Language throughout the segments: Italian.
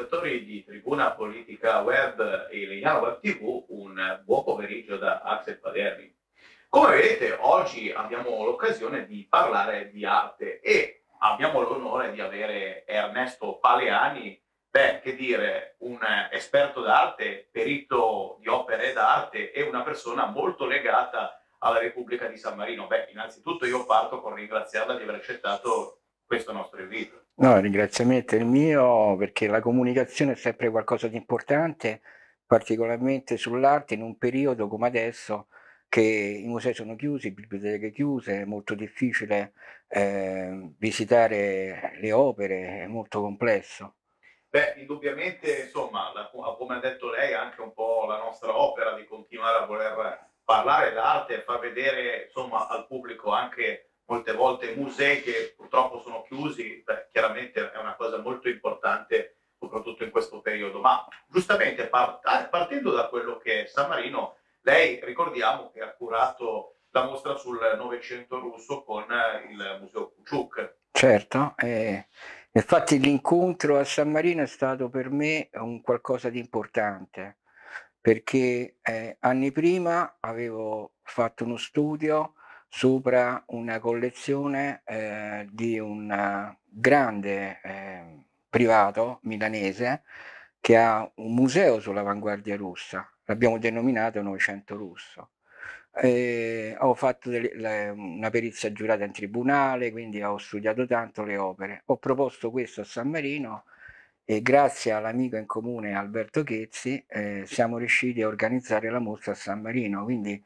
spettatori di Tribuna Politica Web e Legnano Web TV un buon pomeriggio da Axel Paderni. Come vedete oggi abbiamo l'occasione di parlare di arte e abbiamo l'onore di avere Ernesto Paleani, beh che dire, un esperto d'arte, perito di opere d'arte e una persona molto legata alla Repubblica di San Marino. Beh, innanzitutto io parto con ringraziarla di aver accettato questo nostro invito. No, il ringraziamento è il mio perché la comunicazione è sempre qualcosa di importante, particolarmente sull'arte in un periodo come adesso che i musei sono chiusi, le biblioteche chiuse, è molto difficile eh, visitare le opere, è molto complesso. Beh, indubbiamente, insomma, la, come ha detto lei, anche un po' la nostra opera di continuare a voler parlare d'arte e far vedere insomma, al pubblico anche molte volte musei che purtroppo sono chiusi, beh, chiaramente è una cosa molto importante soprattutto in questo periodo, ma giustamente partendo da quello che è San Marino, lei ricordiamo che ha curato la mostra sul Novecento russo con il Museo Kuchuk. Certo, eh, infatti l'incontro a San Marino è stato per me un qualcosa di importante, perché eh, anni prima avevo fatto uno studio sopra una collezione eh, di un grande eh, privato milanese che ha un museo sull'avanguardia russa, l'abbiamo denominato Novecento Russo. E ho fatto delle, le, una perizia giurata in tribunale, quindi ho studiato tanto le opere. Ho proposto questo a San Marino e grazie all'amico in comune Alberto Chezzi eh, siamo riusciti a organizzare la mostra a San Marino, quindi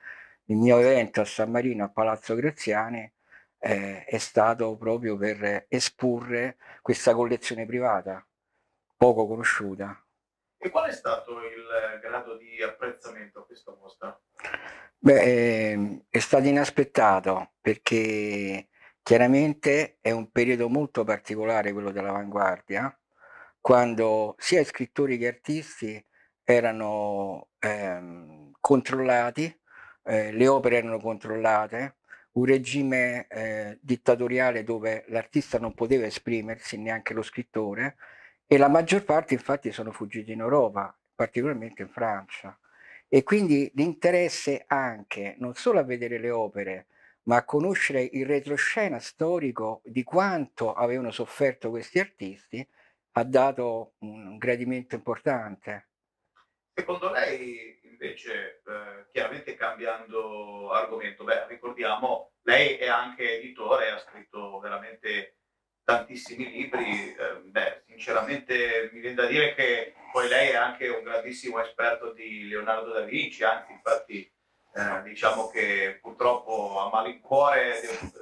il mio evento a San Marino a Palazzo Graziani eh, è stato proprio per esporre questa collezione privata, poco conosciuta. E qual è stato il grado di apprezzamento a questa mostra? Beh, ehm, è stato inaspettato perché chiaramente è un periodo molto particolare quello dell'avanguardia, quando sia scrittori che artisti erano ehm, controllati eh, le opere erano controllate, un regime eh, dittatoriale dove l'artista non poteva esprimersi, neanche lo scrittore, e la maggior parte infatti sono fuggiti in Europa, particolarmente in Francia. E quindi l'interesse anche non solo a vedere le opere, ma a conoscere il retroscena storico di quanto avevano sofferto questi artisti, ha dato un gradimento importante. Secondo lei invece eh, chiaramente cambiando argomento, beh, ricordiamo, lei è anche editore, ha scritto veramente tantissimi libri, eh, beh, sinceramente mi viene da dire che poi lei è anche un grandissimo esperto di Leonardo da Vinci, anzi infatti eh, diciamo che purtroppo a malincuore,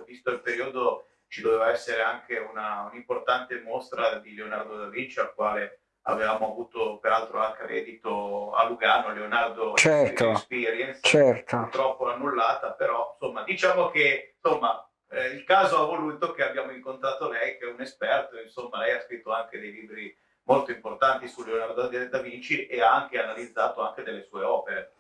visto il periodo, ci doveva essere anche una, un'importante mostra di Leonardo da Vinci al quale avevamo avuto peraltro a credito a Lugano Leonardo certo, Experience, certo. purtroppo annullata, però insomma diciamo che insomma, eh, il caso ha voluto che abbiamo incontrato lei che è un esperto, insomma lei ha scritto anche dei libri molto importanti su Leonardo da Vinci e ha anche analizzato anche delle sue opere.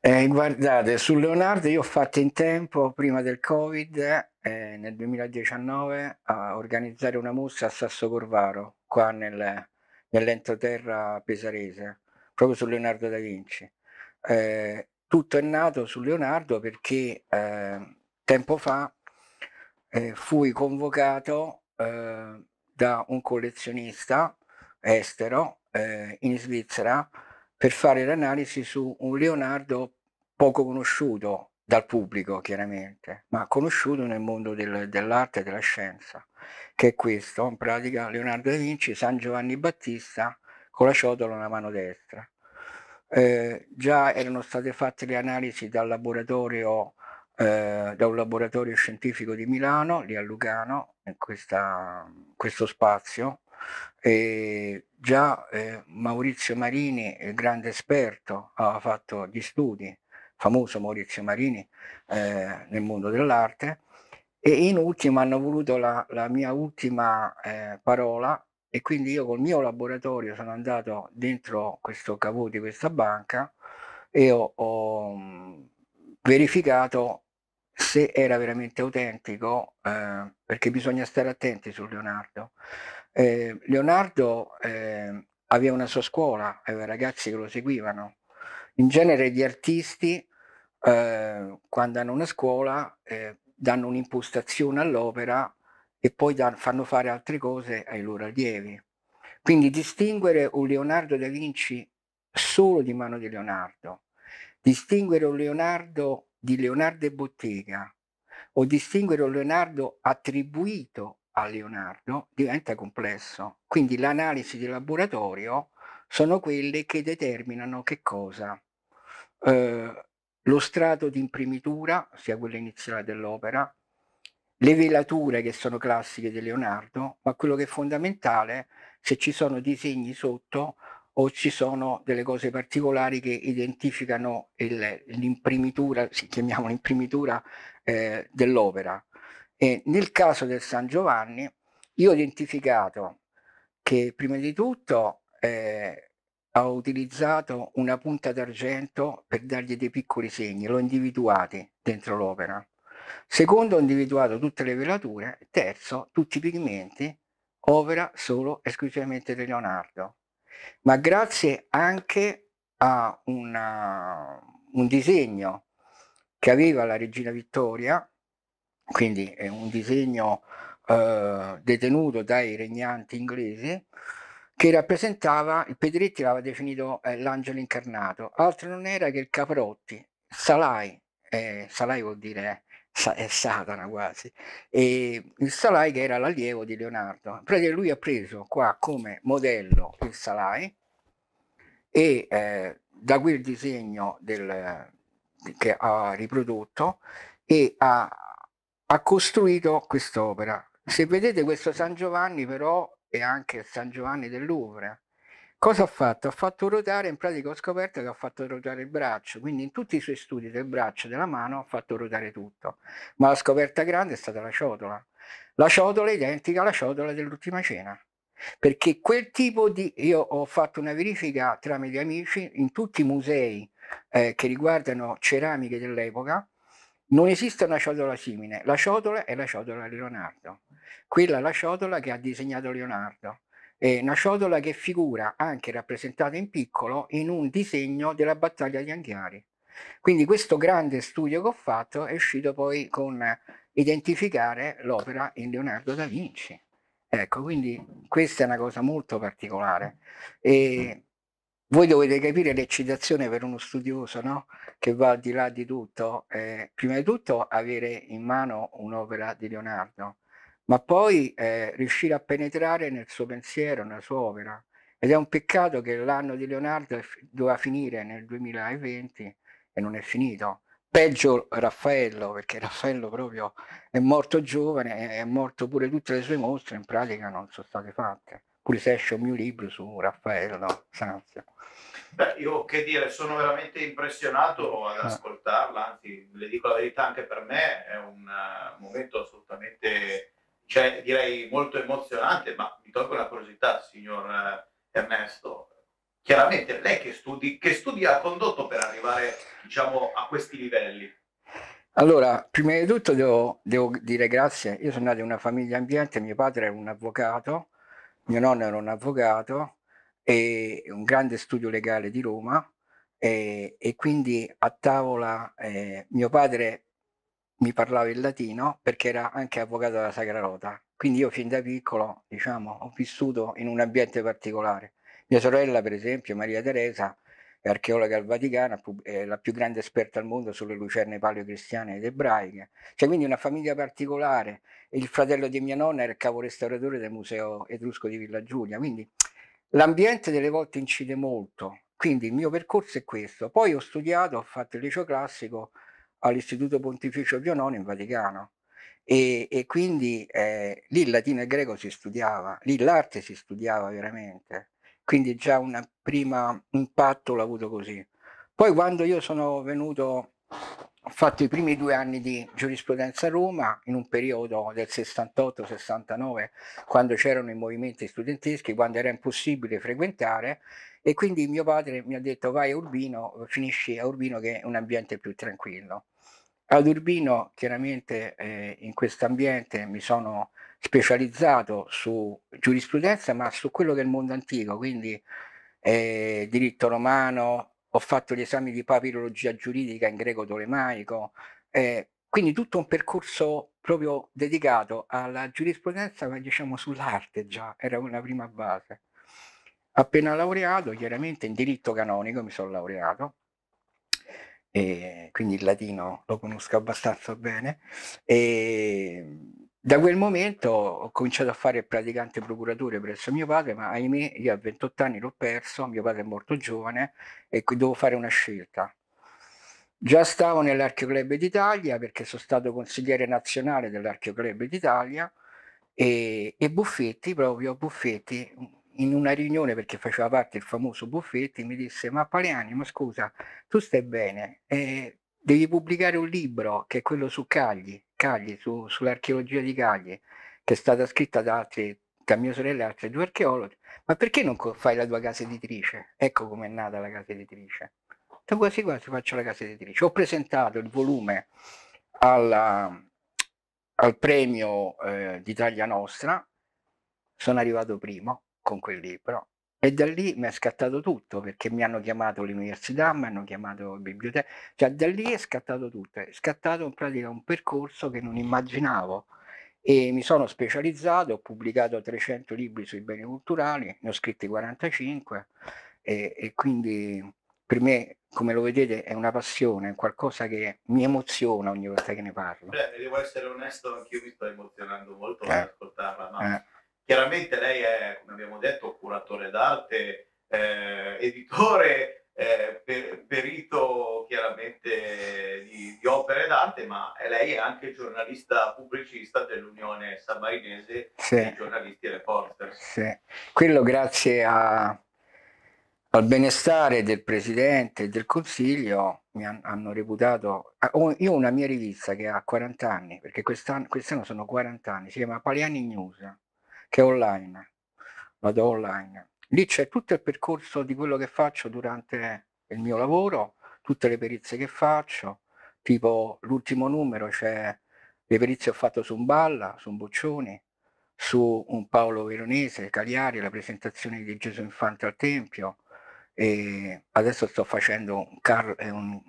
Eh, guardate, su Leonardo io ho fatto in tempo, prima del Covid, eh, eh nel 2019, a organizzare una mostra a Sasso Corvaro, qua nel, nell'entroterra pesarese, proprio su Leonardo da Vinci. Eh, tutto è nato su Leonardo perché eh, tempo fa eh, fui convocato eh, da un collezionista estero eh, in Svizzera per fare l'analisi su un Leonardo poco conosciuto dal pubblico chiaramente, ma conosciuto nel mondo del, dell'arte e della scienza, che è questo, in pratica Leonardo da Vinci, San Giovanni Battista con la ciotola nella mano destra. Eh, già erano state fatte le analisi dal laboratorio, eh, da un laboratorio scientifico di Milano, lì a Lugano, in questa, questo spazio, e già eh, Maurizio Marini, il grande esperto, aveva fatto gli studi famoso Maurizio Marini eh, nel mondo dell'arte. E in ultimo hanno voluto la, la mia ultima eh, parola e quindi io col mio laboratorio sono andato dentro questo cavo di questa banca e ho, ho verificato se era veramente autentico, eh, perché bisogna stare attenti su Leonardo. Eh, Leonardo eh, aveva una sua scuola, aveva ragazzi che lo seguivano in genere gli artisti, eh, quando hanno una scuola, eh, danno un'impostazione all'opera e poi dan- fanno fare altre cose ai loro allievi. Quindi distinguere un Leonardo da Vinci solo di mano di Leonardo, distinguere un Leonardo di Leonardo e Bottega o distinguere un Leonardo attribuito a Leonardo diventa complesso. Quindi l'analisi di laboratorio sono quelle che determinano che cosa? Ehm, lo strato di imprimitura, sia quella iniziale dell'opera, le velature che sono classiche di Leonardo, ma quello che è fondamentale se ci sono disegni sotto o ci sono delle cose particolari che identificano il, l'imprimitura, si chiamiamo l'imprimitura eh, dell'opera. E nel caso del San Giovanni, io ho identificato che prima di tutto eh, ho utilizzato una punta d'argento per dargli dei piccoli segni, l'ho individuati dentro l'opera. Secondo, ho individuato tutte le velature. Terzo, tutti i pigmenti, opera solo esclusivamente di Leonardo. Ma grazie anche a una, un disegno che aveva la regina Vittoria, quindi è un disegno eh, detenuto dai regnanti inglesi, che rappresentava, il Pedretti l'aveva definito eh, l'angelo incarnato, altro non era che il Caprotti, Salai, eh, Salai vuol dire eh, sa- Satana quasi, e il Salai che era l'allievo di Leonardo. Praticamente lui ha preso qua come modello il Salai e eh, da quel disegno del, che ha riprodotto e ha, ha costruito quest'opera. Se vedete questo San Giovanni però e anche San Giovanni del Louvre. Cosa ha fatto? Ha fatto ruotare, in pratica ho scoperto che ha fatto ruotare il braccio, quindi in tutti i suoi studi del braccio e della mano ha fatto ruotare tutto, ma la scoperta grande è stata la ciotola. La ciotola è identica alla ciotola dell'ultima cena, perché quel tipo di... Io ho fatto una verifica tramite amici in tutti i musei eh, che riguardano ceramiche dell'epoca, non esiste una ciotola simile, la ciotola è la ciotola di Leonardo, quella è la ciotola che ha disegnato Leonardo, è una ciotola che figura anche rappresentata in piccolo in un disegno della battaglia di Anghiari. Quindi questo grande studio che ho fatto è uscito poi con identificare l'opera in Leonardo da Vinci. Ecco, quindi questa è una cosa molto particolare. E voi dovete capire l'eccitazione per uno studioso, no? Che va al di là di tutto. Eh, prima di tutto avere in mano un'opera di Leonardo, ma poi eh, riuscire a penetrare nel suo pensiero, nella sua opera. Ed è un peccato che l'anno di Leonardo doveva finire nel 2020 e non è finito. Peggio Raffaello, perché Raffaello proprio è morto giovane, è morto pure tutte le sue mostre, in pratica non sono state fatte pure se esce un mio libro su Raffaello no, Sanzio. Beh, io che dire, sono veramente impressionato ad ah. ascoltarla, anzi le dico la verità anche per me, è un eh, momento assolutamente, cioè, direi molto emozionante, ma mi tolgo una curiosità, signor eh, Ernesto, chiaramente lei che studi, che studi ha condotto per arrivare diciamo, a questi livelli? Allora, prima di tutto devo, devo dire grazie, io sono nato in una famiglia ambiente, mio padre era un avvocato, mio nonno era un avvocato e un grande studio legale di Roma e, e quindi a tavola eh, mio padre mi parlava il latino perché era anche avvocato della Sacra Rota. Quindi io fin da piccolo, diciamo, ho vissuto in un ambiente particolare. Mia sorella, per esempio, Maria Teresa, archeologa al Vaticano, è la più grande esperta al mondo sulle lucerne paleocristiane ed ebraiche. Cioè quindi una famiglia particolare. Il fratello di mia nonna era il capo restauratore del Museo Etrusco di Villa Giulia, quindi l'ambiente delle volte incide molto. Quindi il mio percorso è questo. Poi ho studiato, ho fatto il liceo classico all'Istituto Pontificio Pio IX in Vaticano. E, e quindi eh, lì il latino e il greco si studiava, lì l'arte si studiava veramente quindi già un primo impatto l'ho avuto così. Poi quando io sono venuto, ho fatto i primi due anni di giurisprudenza a Roma, in un periodo del 68-69, quando c'erano i movimenti studenteschi, quando era impossibile frequentare, e quindi mio padre mi ha detto vai a Urbino, finisci a Urbino che è un ambiente più tranquillo. Ad Urbino chiaramente eh, in questo ambiente mi sono specializzato su giurisprudenza, ma su quello del mondo antico, quindi eh, diritto romano, ho fatto gli esami di papirologia giuridica in greco tolemaico, eh, quindi tutto un percorso proprio dedicato alla giurisprudenza, ma diciamo sull'arte già, era una prima base. Appena laureato, chiaramente in diritto canonico mi sono laureato, quindi il latino lo conosco abbastanza bene, e da quel momento ho cominciato a fare praticante procuratore presso mio padre, ma ahimè io a 28 anni l'ho perso, mio padre è molto giovane e qui devo fare una scelta. Già stavo nell'Archeoclub d'Italia perché sono stato consigliere nazionale dell'Archeoclub d'Italia e, e Buffetti, proprio Buffetti, in una riunione perché faceva parte il famoso Buffetti, mi disse ma Paleani, ma scusa, tu stai bene, eh, devi pubblicare un libro che è quello su Cagli, Cagli su, sull'archeologia di Cagli, che è stata scritta da, altri, da mia sorella e altri due archeologi, ma perché non fai la tua casa editrice? Ecco com'è nata la casa editrice. Tu quasi quasi faccio la casa editrice. Ho presentato il volume alla, al premio eh, d'Italia Nostra, sono arrivato primo con quel libro, e da lì mi è scattato tutto perché mi hanno chiamato l'università, mi hanno chiamato biblioteca, cioè da lì è scattato tutto, è scattato in pratica un percorso che non immaginavo e mi sono specializzato, ho pubblicato 300 libri sui beni culturali, ne ho scritti 45 e, e quindi per me, come lo vedete, è una passione, è qualcosa che mi emoziona ogni volta che ne parlo. Beh, devo essere onesto, anch'io mi sto emozionando molto eh. ad ascoltarla, ma... Eh Chiaramente lei è, come abbiamo detto, curatore d'arte, eh, editore, eh, per, perito chiaramente di, di, opere d'arte, ma lei è anche giornalista pubblicista dell'Unione Sammarinese sì. dei giornalisti e reporter. Sì. Quello grazie a, al benestare del Presidente e del Consiglio mi han, hanno reputato... Ah, io ho una mia rivista che ha 40 anni, perché quest'anno, quest'anno sono 40 anni, si chiama Paliani News che è online, vado online. Lì c'è tutto il percorso di quello che faccio durante il mio lavoro, tutte le perizie che faccio, tipo l'ultimo numero c'è le perizie ho fatto su un Balla, su un Boccioni, su un Paolo Veronese, Cagliari, la presentazione di Gesù Infante al Tempio, e adesso sto facendo un, Carl, un,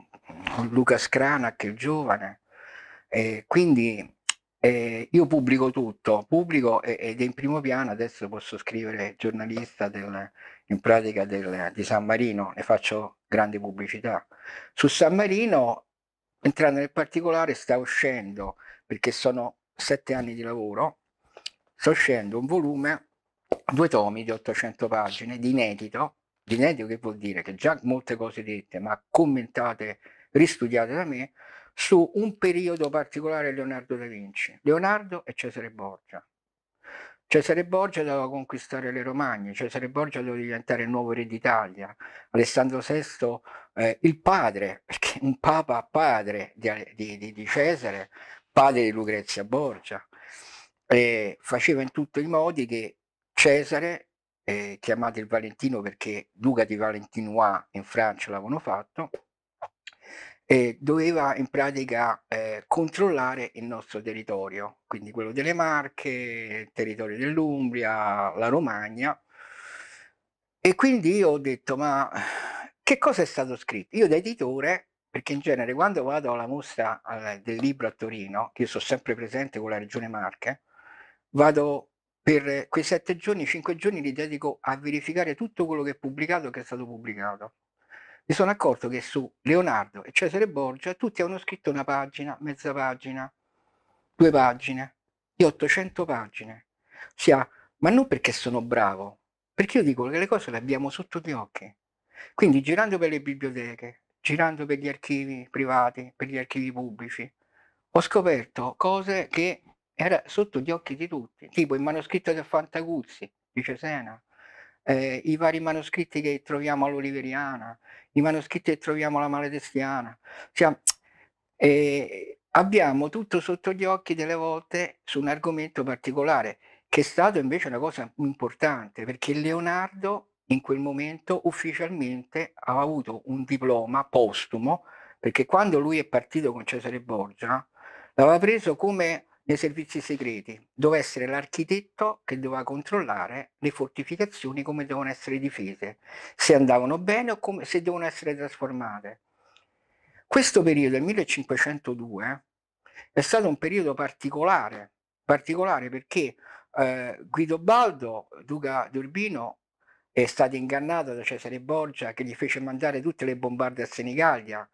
un Luca Scrana che è giovane, e quindi eh, io pubblico tutto, pubblico ed è in primo piano, adesso posso scrivere giornalista del, in pratica del, di San Marino, ne faccio grande pubblicità. Su San Marino, entrando nel particolare, sta uscendo, perché sono sette anni di lavoro, sta uscendo un volume, due tomi di 800 pagine, di inedito, di inedito che vuol dire che già molte cose dette, ma commentate, ristudiate da me, su un periodo particolare Leonardo da Vinci, Leonardo e Cesare Borgia. Cesare Borgia doveva conquistare le Romagne, Cesare Borgia doveva diventare il nuovo re d'Italia, Alessandro VI eh, il padre, perché un papa padre di, di, di Cesare, padre di Lucrezia Borgia, eh, faceva in tutti i modi che Cesare, eh, chiamato il Valentino perché Duca di Valentinois in Francia l'avevano fatto, eh, doveva in pratica eh, controllare il nostro territorio, quindi quello delle Marche, il territorio dell'Umbria, la Romagna. E quindi io ho detto, ma che cosa è stato scritto? Io da editore perché in genere quando vado alla mostra del libro a Torino, che io sono sempre presente con la regione Marche, vado per quei sette giorni, cinque giorni li dedico a verificare tutto quello che è pubblicato e che è stato pubblicato mi sono accorto che su Leonardo e Cesare Borgia tutti hanno scritto una pagina, mezza pagina, due pagine, di 800 pagine. Ossia, ma non perché sono bravo, perché io dico che le cose le abbiamo sotto gli occhi. Quindi girando per le biblioteche, girando per gli archivi privati, per gli archivi pubblici, ho scoperto cose che erano sotto gli occhi di tutti, tipo il manoscritto del Fantaguzzi di Cesena, eh, i vari manoscritti che troviamo all'Oliveriana, i manoscritti che troviamo alla Maledestiana. Cioè, eh, abbiamo tutto sotto gli occhi delle volte su un argomento particolare, che è stato invece una cosa importante, perché Leonardo in quel momento ufficialmente ha avuto un diploma postumo, perché quando lui è partito con Cesare Borgia, l'aveva preso come nei servizi segreti, doveva essere l'architetto che doveva controllare le fortificazioni come devono essere difese, se andavano bene o come, se devono essere trasformate. Questo periodo, il 1502, è stato un periodo particolare, particolare perché eh, Guido Baldo, duca d'Urbino, è stato ingannato da Cesare Borgia che gli fece mandare tutte le bombarde a Senigallia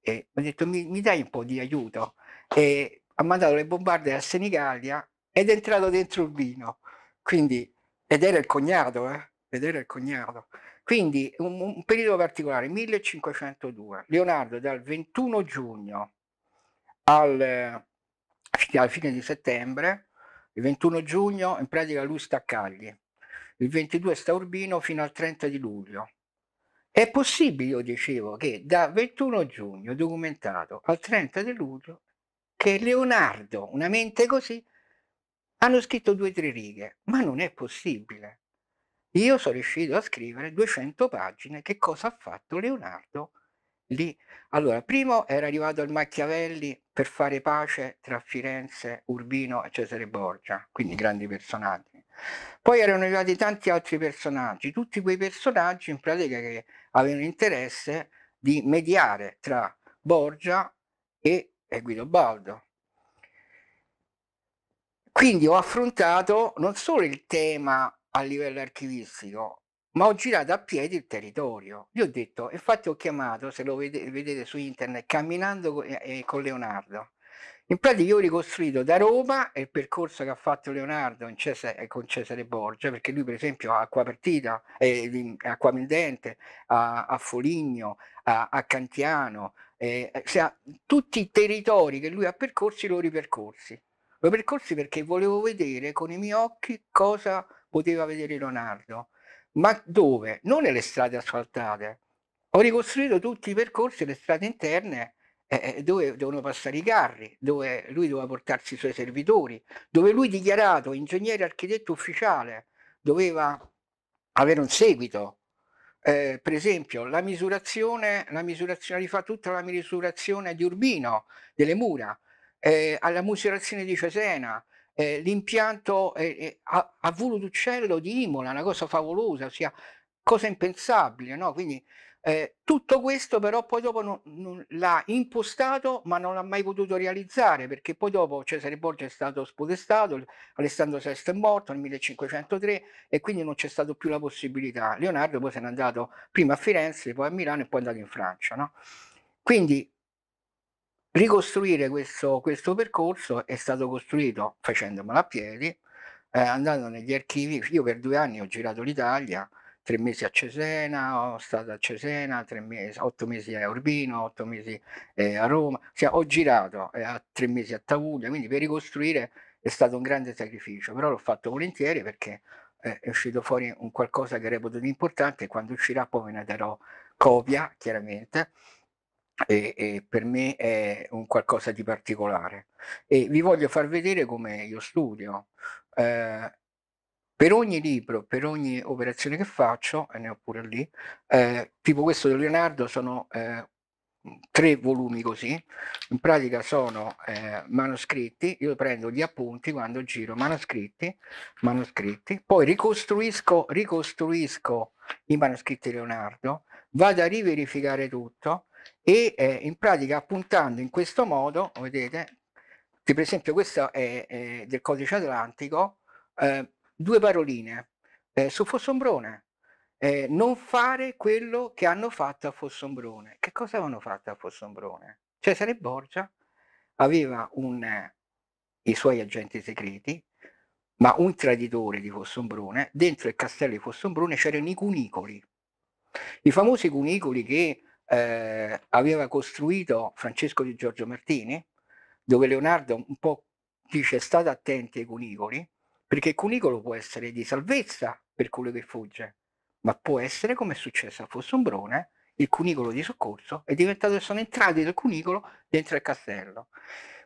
e ha detto mi, mi dai un po' di aiuto e ha mandato le bombarde a Senigallia ed è entrato dentro Urbino. Quindi, ed era il cognato, eh? Ed era il cognato. Quindi un, un periodo particolare, 1502. Leonardo dal 21 giugno al, alla fine di settembre, il 21 giugno in pratica lui sta a Cagli, il 22 sta a Urbino fino al 30 di luglio. È possibile, io dicevo, che da 21 giugno documentato al 30 di luglio che Leonardo, una mente così, hanno scritto due o tre righe, ma non è possibile. Io sono riuscito a scrivere 200 pagine, che cosa ha fatto Leonardo lì? Allora, primo era arrivato il Machiavelli per fare pace tra Firenze, Urbino e Cesare Borgia, quindi grandi personaggi. Poi erano arrivati tanti altri personaggi, tutti quei personaggi in pratica che avevano interesse di mediare tra Borgia e è Guido Baldo. Quindi ho affrontato non solo il tema a livello archivistico, ma ho girato a piedi il territorio. Gli ho detto, infatti ho chiamato, se lo vedete, vedete su internet, Camminando con Leonardo. In pratica io ho ricostruito da Roma il percorso che ha fatto Leonardo in Cesare, eh, con Cesare Borgia, perché lui per esempio ha acqua partita, eh, Acquamendente, a, a Foligno, a, a Cantiano, eh, cioè, tutti i territori che lui ha percorsi l'ho ripercorsi. L'ho percorsi perché volevo vedere con i miei occhi cosa poteva vedere Leonardo, ma dove? Non nelle strade asfaltate. Ho ricostruito tutti i percorsi, le strade interne eh, eh dove devono passare i carri, dove lui doveva portarsi i suoi servitori, dove lui dichiarato ingegnere architetto ufficiale doveva avere un seguito, eh, per esempio la misurazione, la misurazione rifà tutta la misurazione di Urbino, delle mura, eh, alla misurazione di Cesena, eh, l'impianto eh, eh a, a volo d'uccello di Imola, una cosa favolosa, ossia cosa impensabile, no? Quindi eh, tutto questo però poi dopo non, non l'ha impostato ma non l'ha mai potuto realizzare perché poi dopo Cesare Borgia è stato spodestato, Alessandro VI è morto nel 1503 e quindi non c'è stata più la possibilità. Leonardo poi se n'è andato prima a Firenze, poi a Milano e poi è andato in Francia. No? Quindi ricostruire questo, questo, percorso è stato costruito facendomelo a piedi, eh, andando negli archivi, io per due anni ho girato l'Italia, tre mesi a Cesena, ho stato a Cesena, tre mesi, otto mesi a Urbino, otto mesi eh, a Roma, cioè, ho girato eh, tre mesi a Tavuglia, quindi per ricostruire è stato un grande sacrificio, però l'ho fatto volentieri perché eh, è uscito fuori un qualcosa che reputo di importante e quando uscirà poi ve ne darò copia, chiaramente. E, e, per me è un qualcosa di particolare e vi voglio far vedere come io studio eh, per ogni libro, per ogni operazione che faccio, e eh, ne ho pure lì, eh, tipo questo di Leonardo, sono eh, mm, tre volumi così, in pratica sono eh, manoscritti, io prendo gli appunti quando giro manoscritti, manoscritti, poi ricostruisco, ricostruisco i manoscritti Leonardo, vado a riverificare tutto e eh, in pratica appuntando in questo modo, vedete, per esempio questo è, è eh, del codice atlantico, eh, due paroline eh, su Fossombrone. Eh, non fare quello che hanno fatto a Fossombrone. Che cosa avevano fatto a Fossombrone? Cesare Borgia aveva un, eh, i suoi agenti segreti, ma un traditore di Fossombrone, dentro il castello di Fossombrone c'erano i cunicoli, i famosi cunicoli che eh, aveva costruito Francesco di Giorgio Martini, dove Leonardo un po' dice state attenti ai cunicoli, perché il cunicolo può essere di salvezza per quello che fugge, ma può essere, come è successo a Fossombrone, il cunicolo di soccorso è diventato, sono entrati dal cunicolo dentro il castello.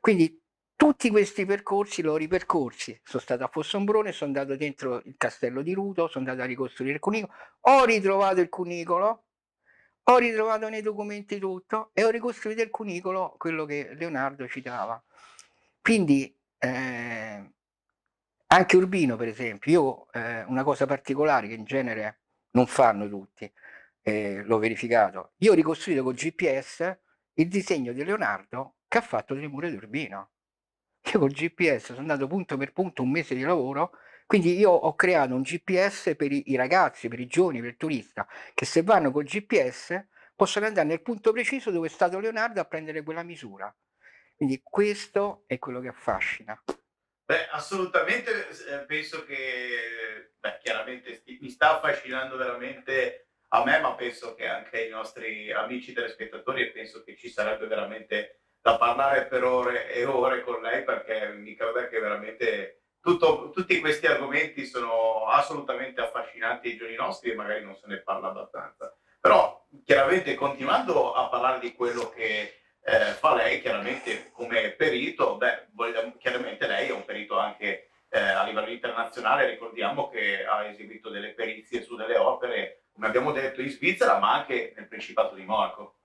Quindi tutti questi percorsi l'ho ripercorsi. Sono stato a Fossombrone, sono andato dentro il castello di Ruto, sono andato a ricostruire il cunicolo, ho ritrovato il cunicolo, ho ritrovato nei documenti tutto e ho ricostruito il cunicolo, quello che Leonardo citava. Quindi eh, anche Urbino, per esempio, io eh, una cosa particolare che in genere non fanno tutti, eh, l'ho verificato, io ho ricostruito col GPS il disegno di Leonardo che ha fatto le mura di Urbino. Io col GPS sono andato punto per punto un mese di lavoro, quindi io ho creato un GPS per i, i ragazzi, per i giovani, per il turista, che se vanno col GPS possono andare nel punto preciso dove è stato Leonardo a prendere quella misura. Quindi questo è quello che affascina. Beh, assolutamente eh, penso che, beh, chiaramente mi sta affascinando veramente a me, ma penso che anche ai nostri amici telespettatori e penso che ci sarebbe veramente da parlare per ore e ore con lei perché mi credo che veramente tutto, tutti questi argomenti sono assolutamente affascinanti ai giorni nostri e magari non se ne parla abbastanza. Però chiaramente continuando a parlare di quello che eh, fa lei chiaramente come perito, beh, chiaramente lei è un perito anche eh, a livello internazionale, ricordiamo che ha eseguito delle perizie su delle opere, come abbiamo detto, in Svizzera, ma anche nel Principato di Monaco.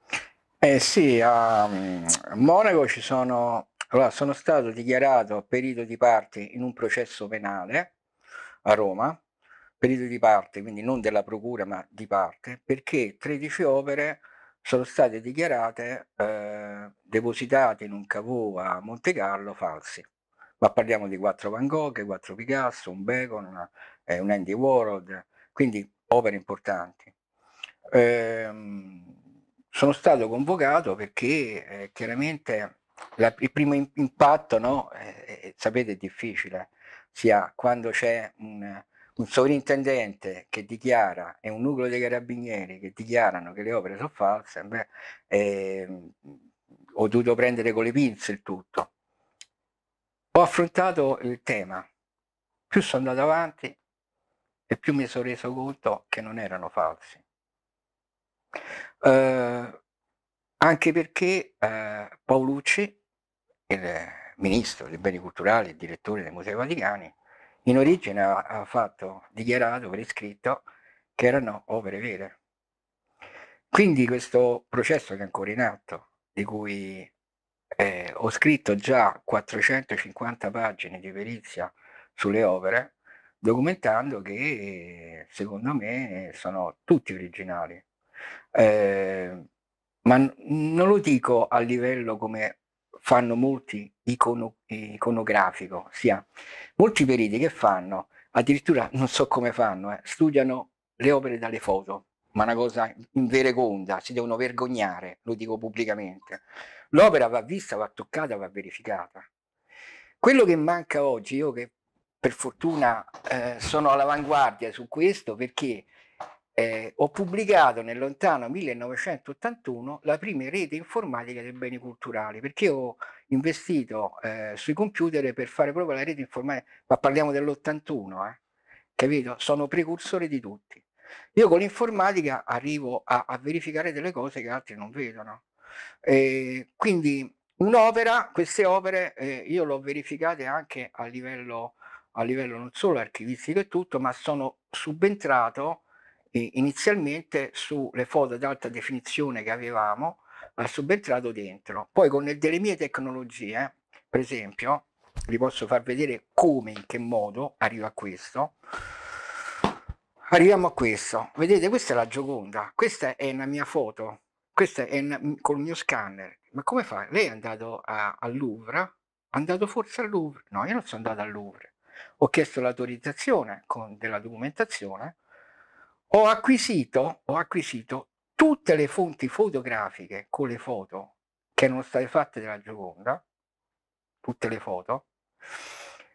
Eh sì, a mm, Monaco ci sono, allora, sono stato dichiarato perito di parte in un processo penale a Roma, perito di parte, quindi non della procura ma di parte, perché 13 opere sono state dichiarate eh, depositate in un cavo a Monte Carlo falsi. Ma parliamo di quattro Van Gogh, quattro Picasso, un Bacon, una, eh, un Andy Warhol, quindi opere importanti. Eh, sono stato convocato perché eh, chiaramente la, il primo impatto, no? Eh, eh, sapete, è difficile, sia quando c'è un, un sovrintendente che dichiara e un nucleo dei carabinieri che dichiarano che le opere sono false, beh, eh, ho dovuto prendere con le pinze il tutto. Ho affrontato il tema, più sono andato avanti e più mi sono reso conto che non erano falsi. Eh, anche perché eh, Paolucci, il ministro dei beni culturali e direttore dei Musei Vaticani, in origine ha fatto dichiarato per iscritto che erano opere vere. Quindi questo processo che è ancora in atto, di cui eh, ho scritto già 450 pagine di perizia sulle opere, documentando che secondo me sono tutti originali. Eh, ma non lo dico a livello come fanno molti icono, iconografico, sia molti periti che fanno, addirittura non so come fanno, eh, studiano le opere dalle foto, ma una cosa invereconda, si devono vergognare, lo dico pubblicamente. L'opera va vista, va toccata, va verificata. Quello che manca oggi, io che per fortuna eh, sono all'avanguardia su questo, perché eh, ho pubblicato nel lontano 1981 la prima rete informatica dei beni culturali, perché ho investito eh, sui computer per fare proprio la rete informatica, ma parliamo dell'81, eh, capito? Sono precursore di tutti. Io con l'informatica arrivo a, a verificare delle cose che altri non vedono. Eh, quindi un'opera, queste opere eh, io le ho verificate anche a livello, a livello non solo archivistico e tutto, ma sono subentrato inizialmente sulle foto ad alta definizione che avevamo ha subentrato dentro. Poi con delle mie tecnologie, per esempio, vi posso far vedere come, in che modo arriva a questo. Arriviamo a questo. Vedete, questa è la Gioconda, questa è una mia foto, questa è una, con il mio scanner. Ma come fa? Lei è andato a, al Louvre? È andato forse al Louvre? No, io non sono andato al Louvre. Ho chiesto l'autorizzazione della documentazione ho acquisito, ho acquisito tutte le fonti fotografiche con le foto che erano state fatte della Gioconda, tutte le foto,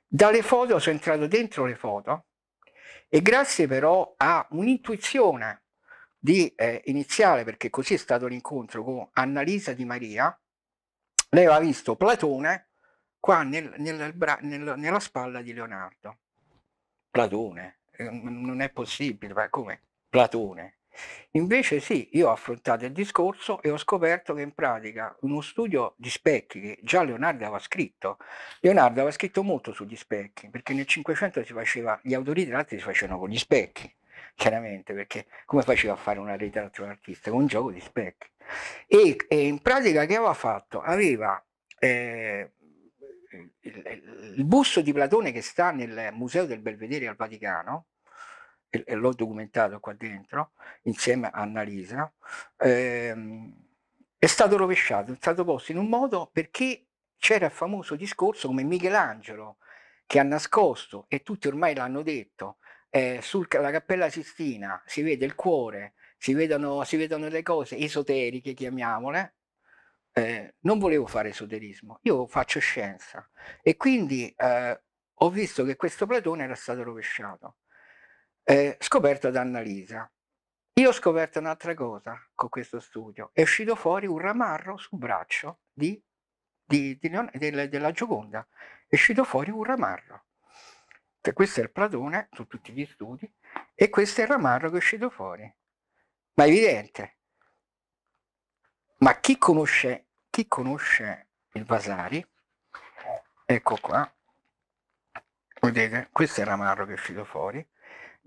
dalle foto sono entrato dentro le foto e grazie però a un'intuizione di eh, iniziale, perché così è stato l'incontro con Annalisa Di Maria, lei aveva visto Platone qua nel, nel, nel, nella spalla di Leonardo. Platone, eh, non è possibile, ma come? Platone. Invece sì, io ho affrontato il discorso e ho scoperto che in pratica uno studio di specchi che già Leonardo aveva scritto, Leonardo aveva scritto molto sugli specchi, perché nel 500 si faceva, gli autoritratti si facevano con gli specchi, chiaramente, perché come faceva a fare una ritratto un artista? Con un gioco di specchi. E, e, in pratica che aveva fatto? Aveva eh, il, il busto di Platone che sta nel Museo del Belvedere al Vaticano, e, e l'ho documentato qua dentro, insieme a Annalisa, ehm, è stato rovesciato, è stato posto in un modo perché c'era il famoso discorso come Michelangelo che ha nascosto, e tutti ormai l'hanno detto, eh, sulla Cappella Sistina si vede il cuore, si vedono, si vedono le cose esoteriche, chiamiamole. Eh, non volevo fare esoterismo, io faccio scienza e quindi eh, ho visto che questo Platone era stato rovesciato eh, scoperta da Annalisa. Io ho scoperto un'altra cosa con questo studio, è uscito fuori un ramarro sul braccio di, di, di Leon, della, della Gioconda, è uscito fuori un ramarro. Cioè, questo è il Platone, su tutti gli studi, e questo è il ramarro che è uscito fuori. Ma è evidente. Ma chi conosce, chi conosce il Vasari, ecco qua, vedete, questo è il ramarro che è uscito fuori,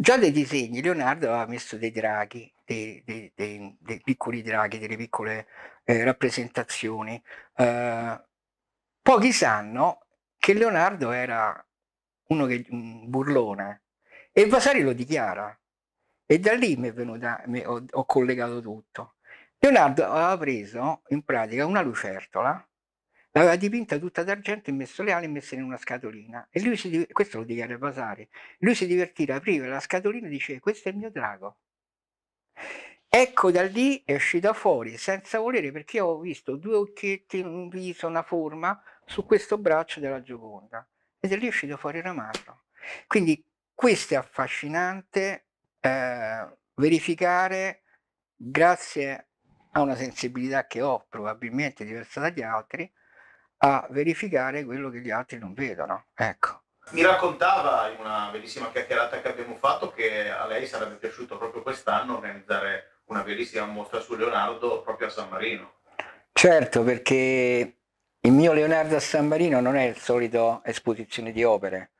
Già dei disegni Leonardo aveva messo dei draghi, dei, dei, dei, dei piccoli draghi, delle piccole eh, rappresentazioni. Eh, pochi sanno che Leonardo era uno che, un burlone e Vasari lo dichiara e da lì mi è venuta, mi, ho, ho collegato tutto. Leonardo aveva preso in pratica una lucertola L'aveva dipinta tutta d'argento e messo le ali e messa in una scatolina. E lui si, questo lo dichiara Vasari. Lui si divertì, apriva la scatolina e diceva questo è il mio drago. Ecco da lì è uscita fuori senza volere perché io ho visto due occhietti, un viso, una forma su questo braccio della Gioconda ed è lì è uscito fuori Ramallo. Quindi questo è affascinante eh, verificare grazie a una sensibilità che ho probabilmente diversa dagli altri a verificare quello che gli altri non vedono. Ecco. Mi raccontava in una bellissima chiacchierata che abbiamo fatto che a lei sarebbe piaciuto proprio quest'anno organizzare una bellissima mostra su Leonardo proprio a San Marino. Certo, perché il mio Leonardo a San Marino non è il solito esposizione di opere,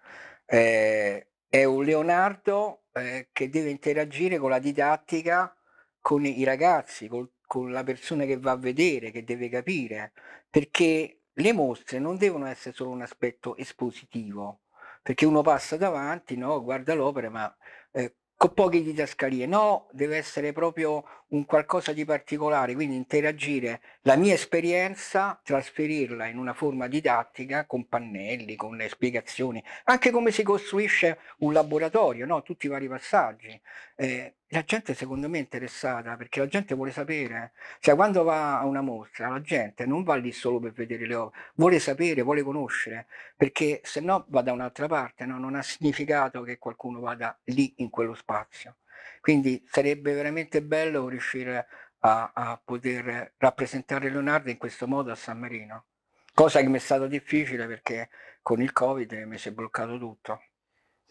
eh, è un Leonardo eh, che deve interagire con la didattica, con i ragazzi, col, con la persona che va a vedere, che deve capire, perché le mostre non devono essere solo un aspetto espositivo, perché uno passa davanti, no, guarda l'opera, ma eh, con poche didascalie, no, deve essere proprio un qualcosa di particolare, quindi interagire la mia esperienza, trasferirla in una forma didattica con pannelli, con le spiegazioni, anche come si costruisce un laboratorio, no? tutti i vari passaggi. Eh, la gente secondo me è interessata perché la gente vuole sapere, cioè quando va a una mostra la gente non va lì solo per vedere le opere, vuole sapere, vuole conoscere, perché se no va da un'altra parte, no? non ha significato che qualcuno vada lì in quello spazio. Quindi sarebbe veramente bello riuscire a, a poter rappresentare Leonardo in questo modo a San Marino, cosa che mi è stata difficile perché con il Covid mi si è bloccato tutto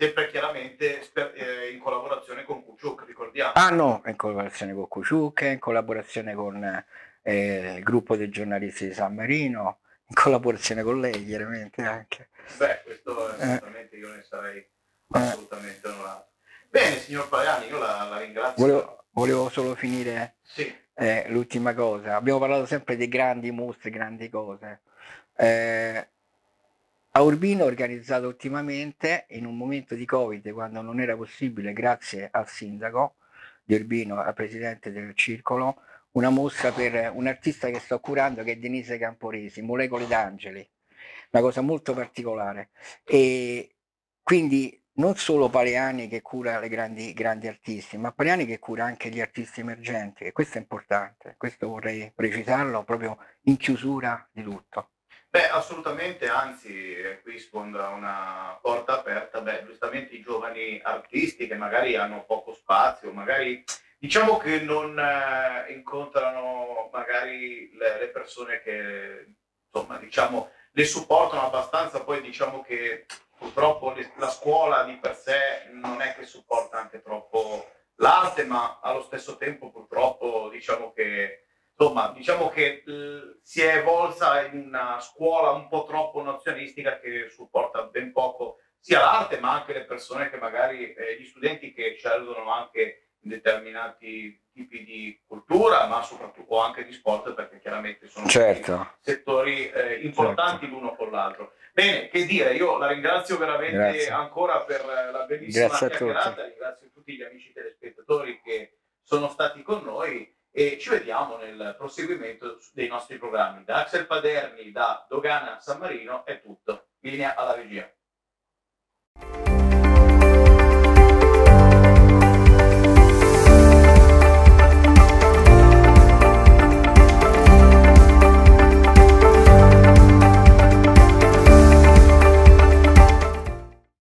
sempre chiaramente eh, in collaborazione con Kuchuk, ricordiamo. Ah no, in collaborazione con Kuchuk, in collaborazione con eh, il gruppo dei giornalisti di San Marino, in collaborazione con lei chiaramente anche. Beh, questo è eh. assolutamente eh. io ne sarei assolutamente eh. onorato. Bene, signor Pagani, io la, la ringrazio. Volevo, volevo, solo finire sì. eh, l'ultima cosa. Abbiamo parlato sempre dei grandi mostri, grandi cose. Eh, a Urbino organizzato ottimamente in un momento di Covid quando non era possibile, grazie al sindaco di Urbino, al presidente del circolo, una mostra per un artista che sto curando che è Denise Camporesi, Molecole d'Angeli, una cosa molto particolare. E quindi non solo Paleani che cura le grandi, grandi artisti, ma Paleani che cura anche gli artisti emergenti, e questo è importante, questo vorrei precisarlo proprio in chiusura di tutto. Beh, assolutamente, anzi, qui sfonda una porta aperta. Beh, giustamente i giovani artisti che magari hanno poco spazio, magari diciamo che non eh, incontrano magari le, le, persone che insomma diciamo le supportano abbastanza poi diciamo che purtroppo le, la scuola di per sé non è che supporta anche troppo l'arte ma allo stesso tempo purtroppo diciamo che insomma, diciamo che eh, si è evolsa in una scuola un po' troppo nazionalistica che supporta ben poco sia l'arte, ma anche le persone che magari, eh, gli studenti che scelgono anche determinati tipi di cultura, ma soprattutto anche di sport, perché chiaramente sono certo. settori eh, importanti certo. l'uno con l'altro. Bene, che dire, io la ringrazio veramente Grazie. ancora per la bellissima Grazie chiacchierata, ringrazio tutti gli amici telespettatori che sono stati con noi e ci vediamo nel proseguimento dei nostri programmi. Da Axel Paderni, da Dogana San Marino è tutto. Linea alla regia.